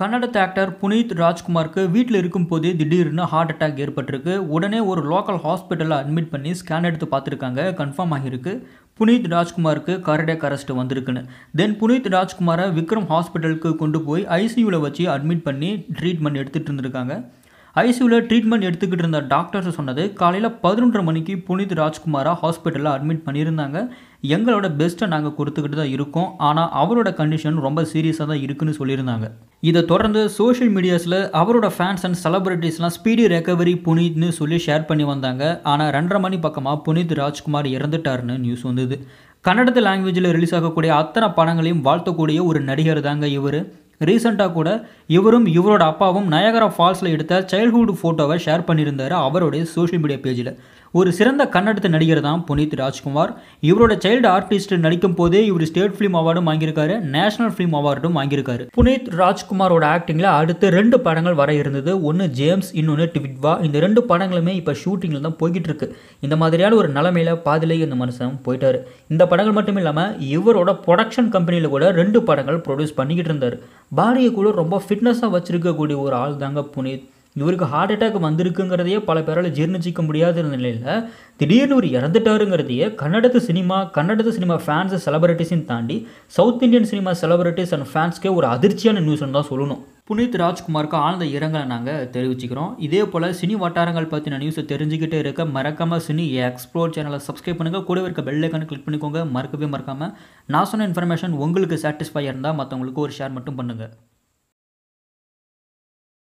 கன்னடத்த actor Puneeth ராஜ்குமாருக்கு வீட்டில் இருக்கும் போதே திடீர்னு ஹார்ட் அட்டாக் ஏற்பட்டிருக்கு உடனே ஒரு லோக்கல் ஹாஸ்பிட்டலில் அட்மிட் பண்ணி ஸ்கேன் எடுத்து பார்த்துருக்காங்க கன்ஃபார்ம் ஆகியிருக்கு புனீத் ராஜ்குமாருக்கு கரடே கரஸ்ட் வந்திருக்குன்னு தென் புனீத் ராஜ்குமாரை விக்ரம் ஹாஸ்பிட்டலுக்கு கொண்டு போய் ஐசியூவில் வச்சு அட்மிட் பண்ணி ட்ரீட்மெண்ட் எடுத்துகிட்டு இருந்திருக்காங்க ஐசியூவில் ட்ரீட்மெண்ட் எடுத்துக்கிட்டு இருந்த டாக்டர்ஸ் சொன்னது காலையில் பதினொன்றரை மணிக்கு புனித் ராஜ்குமாரை ஹாஸ்பிட்டலில் அட்மிட் பண்ணியிருந்தாங்க எங்களோட பெஸ்ட்டை நாங்கள் கொடுத்துக்கிட்டு தான் இருக்கோம் ஆனால் அவரோட கண்டிஷன் ரொம்ப சீரியஸாக தான் இருக்குன்னு சொல்லியிருந்தாங்க இதை தொடர்ந்து சோஷியல் மீடியாஸில் அவரோட ஃபேன்ஸ் அண்ட் செலப்ரிட்டிஸ்லாம் ஸ்பீடி ரெக்கவரி புனித்னு சொல்லி ஷேர் பண்ணி வந்தாங்க ஆனால் ரெண்டரை மணி பக்கமாக புனித் ராஜ்குமார் இறந்துட்டாருன்னு நியூஸ் வந்தது கன்னடத்து லாங்குவேஜில் ரிலீஸ் ஆகக்கூடிய அத்தனை படங்களையும் வாழ்த்தக்கூடிய ஒரு நடிகர் தாங்க இவர் ரீசெண்டாக கூட இவரும் இவரோட அப்பாவும் நயகரா ஃபால்ஸில் எடுத்த சைல்ட்ஹுட் ஃபோட்டோவை ஷேர் பண்ணியிருந்தார் அவருடைய சோஷியல் மீடியா பேஜில் ஒரு சிறந்த கன்னடத்து நடிகர் தான் புனித் ராஜ்குமார் இவரோட சைல்டு ஆர்டிஸ்ட் நடிக்கும் போதே இவர் ஸ்டேட் ஃபிலிம் அவார்டும் வாங்கியிருக்காரு நேஷனல் ஃபிலிம் அவார்டும் வாங்கியிருக்காரு புனித் ராஜ்குமாரோட ஆக்டிங்கில் அடுத்து ரெண்டு படங்கள் வர இருந்தது ஒன்று ஜேம்ஸ் இன்னொன்று டிவிட்வா இந்த ரெண்டு படங்களுமே இப்போ ஷூட்டிங்கில் தான் போய்கிட்டு இருக்கு இந்த மாதிரியான ஒரு நிலைமையில் பாதிலே இந்த மனுஷன் போயிட்டார் இந்த படங்கள் மட்டும் இல்லாமல் இவரோட ப்ரொடக்ஷன் கம்பெனியில் கூட ரெண்டு படங்கள் ப்ரொடியூஸ் பண்ணிக்கிட்டு இருந்தார் பாடியை கூட ரொம்ப ஃபிட்னஸாக வச்சுருக்கக்கூடிய ஒரு ஆள் தாங்க புனித் இவருக்கு ஹார்ட் அட்டாக் வந்திருக்குங்கிறதையே பல பேரால் ஜீர்ணிச்சிக்க முடியாத நிலையில் திடீர்னு ஒரு இறந்துட்டாருங்கிறதையே கன்னடத்து சினிமா கன்னடத்து சினிமா ஃபேன்ஸை செலிபிரிட்டிஸையும் தாண்டி south Indian cinema celebrities and ஃபேன்ஸ்க்கே ஒரு அதிர்ச்சியான நியூஸ்னு தான் சொல்லணும் புனித் ராஜ்குமாருக்கு ஆழ்ந்த இரங்கலை நாங்கள் தெரிவிச்சுக்கிறோம் இதே போல் சினி வட்டாரங்கள் பற்றின நியூஸை தெரிஞ்சுக்கிட்டே இருக்க மறக்காமல் சினி எக்ஸ்ப்ளோர் சேனலை சப்ஸ்கிரைப் பண்ணுங்கள் கூட இருக்க பெல் ஐக்கானு கிளிக் பண்ணிக்கோங்க மறக்கவே மறக்காமல் நான் சொன்ன இன்ஃபர்மேஷன் உங்களுக்கு சாட்டிஸ்ஃபை இருந்தால் மற்றவங்களுக்கு ஒரு ஷேர் மட்டும் பண்ணுங்கள்